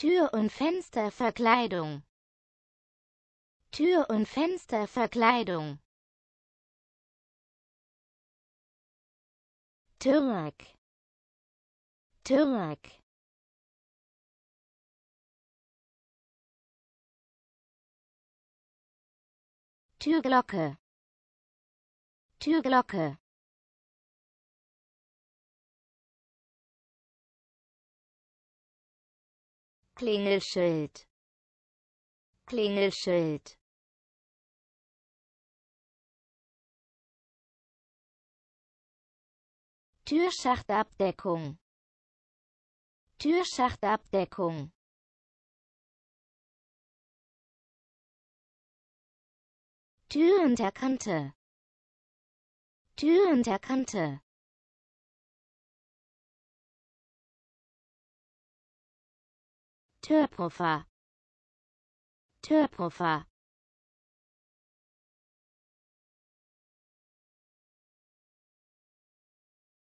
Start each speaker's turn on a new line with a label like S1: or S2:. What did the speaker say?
S1: Tür- und Fensterverkleidung Tür- und Fensterverkleidung Türk Türk Türglocke Türglocke Klingelschild Klingelschild Türschachtabdeckung Türschachtabdeckung Tür und Erkante Tür und Erkante Türpuffer Türpuffer